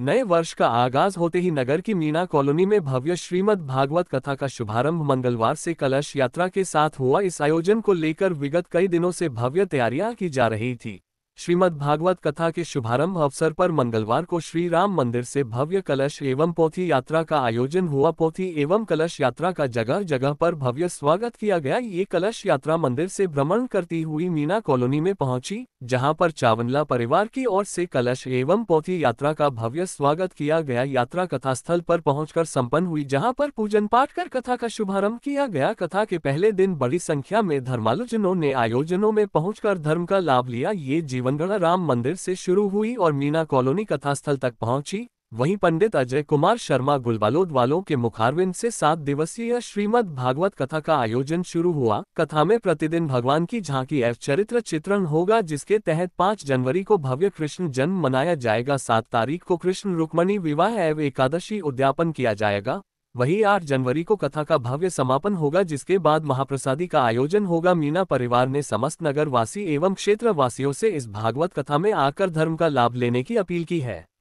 नए वर्ष का आगाज होते ही नगर की मीना कॉलोनी में भव्य श्रीमद भागवत कथा का शुभारंभ मंगलवार से कलश यात्रा के साथ हुआ इस आयोजन को लेकर विगत कई दिनों से भव्य तैयारियां की जा रही थी श्रीमद भागवत कथा के शुभारंभ अवसर पर मंगलवार को श्री राम मंदिर से भव्य कलश एवं पोथी यात्रा का आयोजन हुआ पोथी एवं कलश यात्रा का जगह जगह पर भव्य स्वागत किया गया ये कलश यात्रा मंदिर से भ्रमण करती हुई मीना कॉलोनी में पहुंची जहां पर चावनला परिवार की ओर से कलश एवं पोथी यात्रा का भव्य स्वागत किया गया यात्रा कथा स्थल पर पहुंचकर संपन्न हुई जहाँ पर पूजन पाठ कर कथा का शुभारम्भ किया गया कथा के पहले दिन बड़ी संख्या में धर्मालोचनों ने आयोजनों में पहुँच धर्म का लाभ लिया ये जीवन जीवनगढ़ राम मंदिर से शुरू हुई और मीना कॉलोनी कथास्थल तक पहुंची वहीं पंडित अजय कुमार शर्मा गुलबालोद वालों के मुखारविंद से सात दिवसीय श्रीमद भागवत कथा का आयोजन शुरू हुआ कथा में प्रतिदिन भगवान की झांकी एवं चरित्र चित्रण होगा जिसके तहत पाँच जनवरी को भव्य कृष्ण जन्म मनाया जाएगा सात तारीख को कृष्ण रुक्मणी विवाह एवं एकादशी उद्यापन किया जाएगा वही 8 जनवरी को कथा का भव्य समापन होगा जिसके बाद महाप्रसादी का आयोजन होगा मीना परिवार ने समस्त नगरवासी एवं क्षेत्रवासियों से इस भागवत कथा में आकर धर्म का लाभ लेने की अपील की है